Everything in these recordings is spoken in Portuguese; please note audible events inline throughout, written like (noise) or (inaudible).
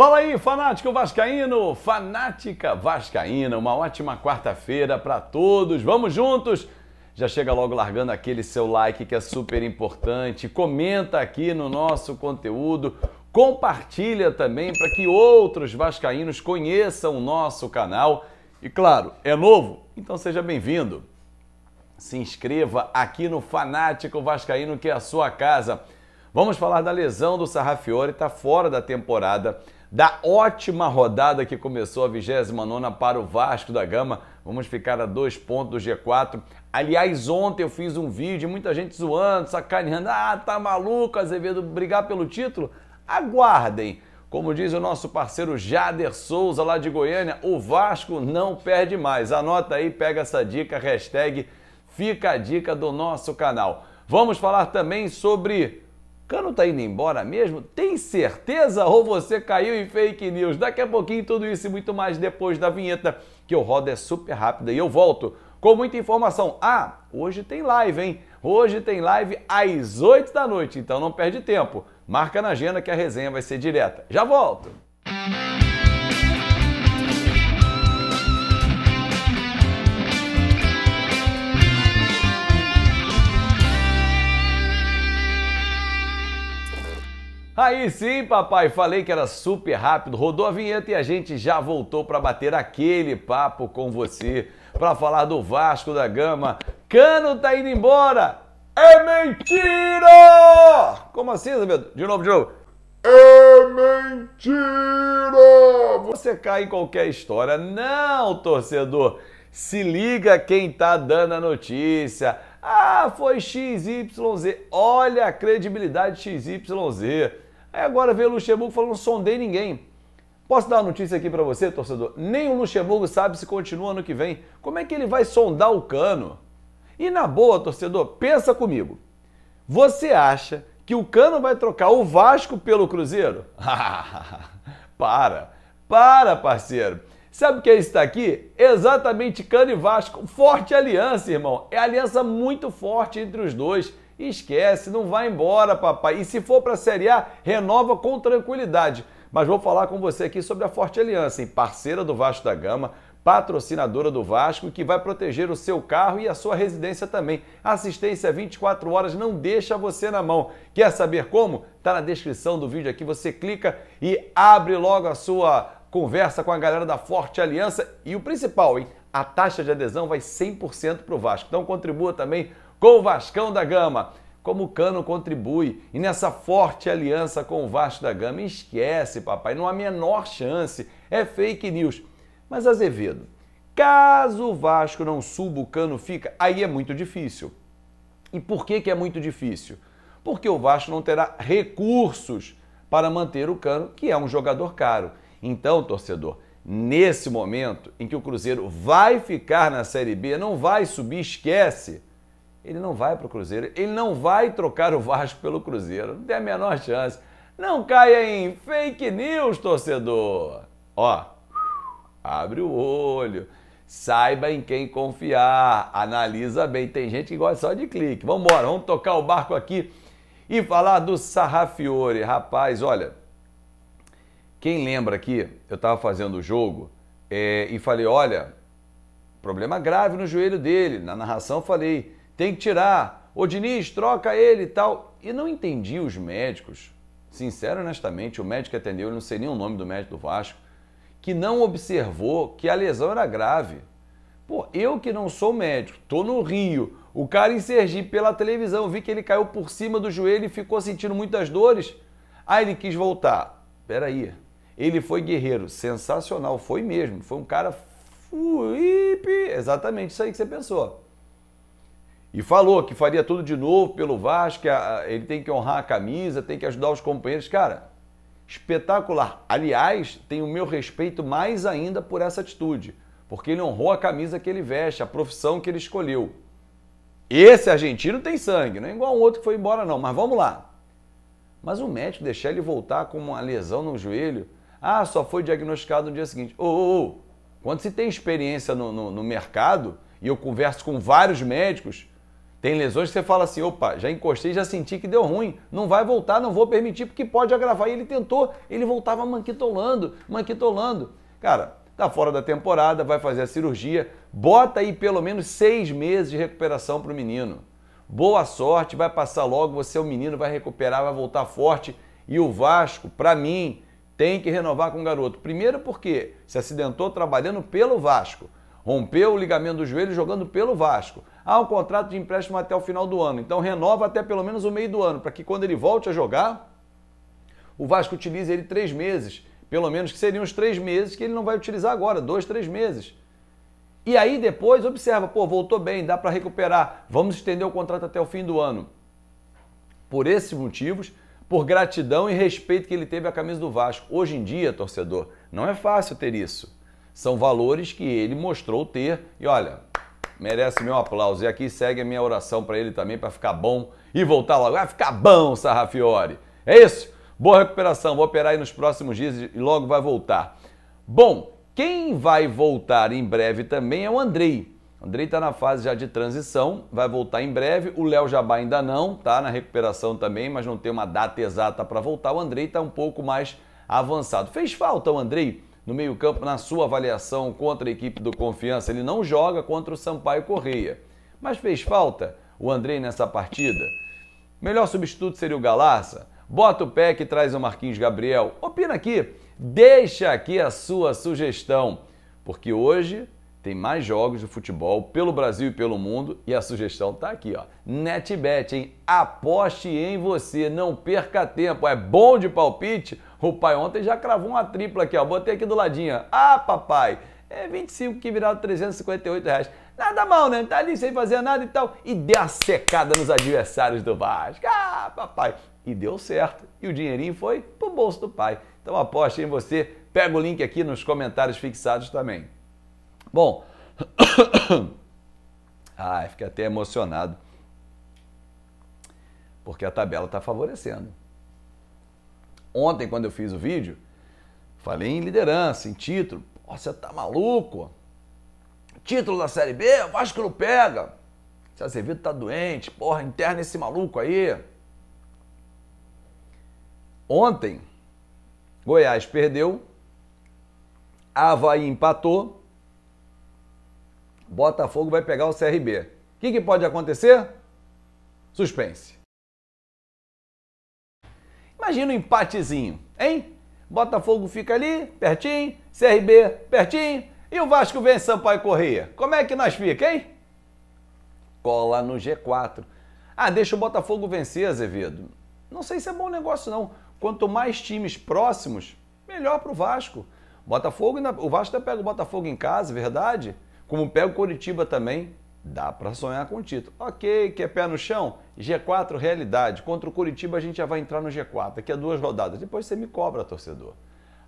Fala aí, fanático vascaíno, fanática vascaína, uma ótima quarta-feira para todos. Vamos juntos. Já chega logo largando aquele seu like que é super importante. Comenta aqui no nosso conteúdo, compartilha também para que outros vascaínos conheçam o nosso canal. E claro, é novo, então seja bem-vindo. Se inscreva aqui no Fanático Vascaíno, que é a sua casa. Vamos falar da lesão do Sarrafiore, está fora da temporada da ótima rodada que começou a 29 para o Vasco da Gama. Vamos ficar a dois pontos do G4. Aliás, ontem eu fiz um vídeo, muita gente zoando, sacaneando. Ah, tá maluco, Azevedo, brigar pelo título? Aguardem. Como diz o nosso parceiro Jader Souza, lá de Goiânia, o Vasco não perde mais. Anota aí, pega essa dica, hashtag fica a dica do nosso canal. Vamos falar também sobre Cano tá indo embora mesmo? Tem certeza ou você caiu em fake news? Daqui a pouquinho tudo isso e muito mais depois da vinheta, que o roda é super rápida e eu volto com muita informação. Ah, hoje tem live, hein? Hoje tem live às 8 da noite, então não perde tempo. Marca na agenda que a resenha vai ser direta. Já volto. Música Aí sim, papai, falei que era super rápido, rodou a vinheta e a gente já voltou para bater aquele papo com você, para falar do Vasco da Gama. Cano tá indo embora! É mentira! Como assim, Isabel? De novo, de novo. É mentira! Você cai em qualquer história. Não, torcedor. Se liga quem tá dando a notícia. Ah, foi XYZ. Olha a credibilidade XYZ. Aí agora veio o Luxemburgo falando, sondei ninguém. Posso dar uma notícia aqui para você, torcedor? Nem o Luxemburgo sabe se continua ano que vem. Como é que ele vai sondar o cano? E na boa, torcedor, pensa comigo. Você acha que o Cano vai trocar o Vasco pelo Cruzeiro? (laughs) para, para, parceiro. Sabe o é está aqui? Exatamente Cano e Vasco. Forte aliança, irmão. É aliança muito forte entre os dois. Esquece, não vai embora, papai. E se for para a Série A, renova com tranquilidade. Mas vou falar com você aqui sobre a Forte Aliança, hein? parceira do Vasco da Gama, patrocinadora do Vasco, que vai proteger o seu carro e a sua residência também. Assistência 24 é horas não deixa você na mão. Quer saber como? Está na descrição do vídeo aqui, você clica e abre logo a sua conversa com a galera da Forte Aliança e o principal, hein? A taxa de adesão vai 100% para o Vasco. Então contribua também com o Vascão da Gama. Como o Cano contribui e nessa forte aliança com o Vasco da Gama. Esquece, papai, não há menor chance. É fake news. Mas Azevedo, caso o Vasco não suba, o Cano fica, aí é muito difícil. E por que, que é muito difícil? Porque o Vasco não terá recursos para manter o Cano, que é um jogador caro. Então, torcedor, nesse momento em que o Cruzeiro vai ficar na Série B, não vai subir, esquece. Ele não vai para o Cruzeiro, ele não vai trocar o Vasco pelo Cruzeiro, não tem a menor chance. Não caia em fake news, torcedor. Ó, abre o olho, saiba em quem confiar, analisa bem. Tem gente que gosta só de clique. Vamos embora, vamos tocar o barco aqui e falar do Sarrafiore. Rapaz, olha, quem lembra aqui, eu estava fazendo o jogo é, e falei: olha, problema grave no joelho dele. Na narração falei: tem que tirar. Ô Diniz, troca ele e tal. E não entendi os médicos, sincero e honestamente, o médico que atendeu, eu não sei nem o nome do médico do Vasco, que não observou que a lesão era grave. Pô, eu que não sou médico, tô no Rio, o cara em Sergipe pela televisão, vi que ele caiu por cima do joelho e ficou sentindo muitas dores. Aí ele quis voltar. Peraí, ele foi guerreiro, sensacional, foi mesmo. Foi um cara. Flipe, exatamente isso aí que você pensou. E falou que faria tudo de novo pelo Vasco, ele tem que honrar a camisa, tem que ajudar os companheiros. Cara, espetacular. Aliás, tenho o meu respeito mais ainda por essa atitude, porque ele honrou a camisa que ele veste, a profissão que ele escolheu. Esse argentino tem sangue, não é igual um outro que foi embora, não, mas vamos lá. Mas o médico deixar ele voltar com uma lesão no joelho, ah, só foi diagnosticado no dia seguinte. Ô, ô, ô, quando se tem experiência no, no, no mercado, e eu converso com vários médicos, tem lesões que você fala assim, opa, já encostei, já senti que deu ruim, não vai voltar, não vou permitir, porque pode agravar. E ele tentou, ele voltava manquitolando, manquitolando. Cara, tá fora da temporada, vai fazer a cirurgia, bota aí pelo menos seis meses de recuperação para o menino. Boa sorte, vai passar logo, você é o menino, vai recuperar, vai voltar forte. E o Vasco, para mim, tem que renovar com o garoto. Primeiro porque se acidentou trabalhando pelo Vasco, rompeu o ligamento do joelho jogando pelo Vasco. Há um contrato de empréstimo até o final do ano, então renova até pelo menos o meio do ano, para que quando ele volte a jogar, o Vasco utilize ele três meses, pelo menos que seriam os três meses que ele não vai utilizar agora, dois, três meses. E aí depois observa, pô, voltou bem, dá para recuperar, vamos estender o contrato até o fim do ano. Por esses motivos, por gratidão e respeito que ele teve à camisa do Vasco. Hoje em dia, torcedor, não é fácil ter isso. São valores que ele mostrou ter e olha, merece meu aplauso. E aqui segue a minha oração para ele também, para ficar bom e voltar logo. Vai ficar bom, Sarrafiore. É isso? Boa recuperação, vou operar aí nos próximos dias e logo vai voltar. Bom, quem vai voltar em breve também é o Andrei. Andrei está na fase já de transição, vai voltar em breve. O Léo Jabá ainda não, tá na recuperação também, mas não tem uma data exata para voltar. O Andrei está um pouco mais avançado. Fez falta o Andrei no meio-campo na sua avaliação contra a equipe do Confiança. Ele não joga contra o Sampaio Correia. Mas fez falta o Andrei nessa partida? Melhor substituto seria o Galarça? Bota o pé que traz o Marquinhos Gabriel. Opina aqui, deixa aqui a sua sugestão, porque hoje tem mais jogos de futebol pelo Brasil e pelo mundo e a sugestão tá aqui, ó. NetBet, hein? Aposte em você, não perca tempo. É bom de palpite? O pai ontem já cravou uma tripla aqui, ó. Botei aqui do ladinho. Ah, papai, é 25 que virado 358 reais. Nada mal, né? Tá ali sem fazer nada e tal. E deu a secada nos adversários do Vasco. Ah, papai. E deu certo. E o dinheirinho foi pro bolso do pai. Então aposte em você. Pega o link aqui nos comentários fixados também. Bom, (coughs) ai, fiquei até emocionado, porque a tabela está favorecendo. Ontem, quando eu fiz o vídeo, falei em liderança, em título. você tá maluco? Título da Série B, o Vasco não pega. Se Azevedo tá doente, porra, interna esse maluco aí. Ontem, Goiás perdeu, Havaí empatou, Botafogo vai pegar o CRB. O que, que pode acontecer? Suspense. Imagina um empatezinho, hein? Botafogo fica ali, pertinho, CRB pertinho, e o Vasco vence Sampaio Corrêa. Como é que nós fica, hein? Cola no G4. Ah, deixa o Botafogo vencer, Azevedo. Não sei se é bom negócio, não. Quanto mais times próximos, melhor para o Vasco. Botafogo, o Vasco até pega o Botafogo em casa, é verdade? Como pega o Coritiba também, dá para sonhar com o título. Ok, que é pé no chão, G4 realidade. Contra o Curitiba a gente já vai entrar no G4, daqui a duas rodadas. Depois você me cobra, torcedor.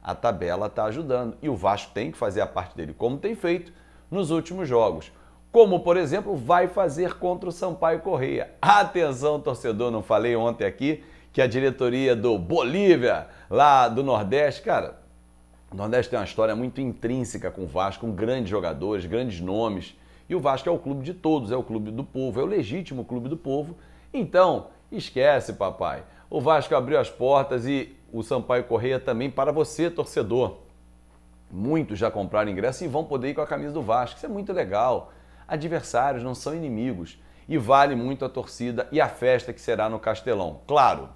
A tabela está ajudando e o Vasco tem que fazer a parte dele, como tem feito nos últimos jogos. Como, por exemplo, vai fazer contra o Sampaio Correia. Atenção, torcedor, não falei ontem aqui que a diretoria do Bolívia, lá do Nordeste, cara, o Nordeste tem uma história muito intrínseca com o Vasco, com grandes jogadores, grandes nomes. E o Vasco é o clube de todos, é o clube do povo, é o legítimo clube do povo. Então, esquece, papai. O Vasco abriu as portas e o Sampaio Correia também para você, torcedor. Muitos já compraram ingresso e vão poder ir com a camisa do Vasco. Isso é muito legal. Adversários não são inimigos. E vale muito a torcida e a festa que será no Castelão. Claro,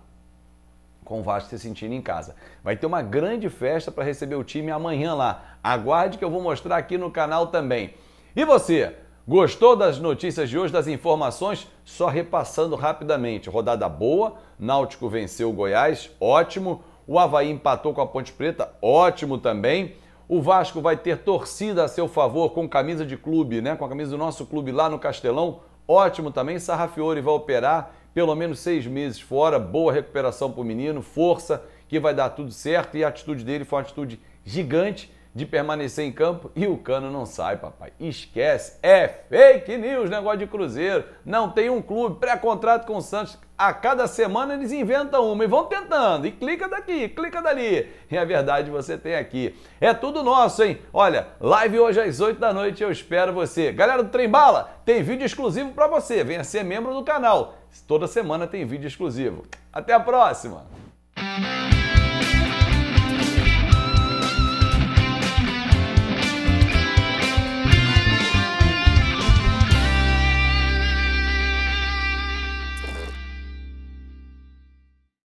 com o Vasco se sentindo em casa. Vai ter uma grande festa para receber o time amanhã lá. Aguarde que eu vou mostrar aqui no canal também. E você, gostou das notícias de hoje, das informações? Só repassando rapidamente. Rodada boa, Náutico venceu o Goiás, ótimo. O Havaí empatou com a Ponte Preta, ótimo também. O Vasco vai ter torcida a seu favor com camisa de clube, né? Com a camisa do nosso clube lá no Castelão, ótimo também. Sarrafiore vai operar pelo menos seis meses fora. Boa recuperação para o menino, força, que vai dar tudo certo. E a atitude dele foi uma atitude gigante de permanecer em campo e o cano não sai, papai. Esquece, é fake news negócio de Cruzeiro. Não tem um clube pré-contrato com o Santos. A cada semana eles inventam uma e vão tentando. E clica daqui, clica dali. E a verdade você tem aqui. É tudo nosso, hein? Olha, live hoje às 8 da noite, eu espero você. Galera do Trembala, tem vídeo exclusivo para você. Venha ser membro do canal. Toda semana tem vídeo exclusivo. Até a próxima!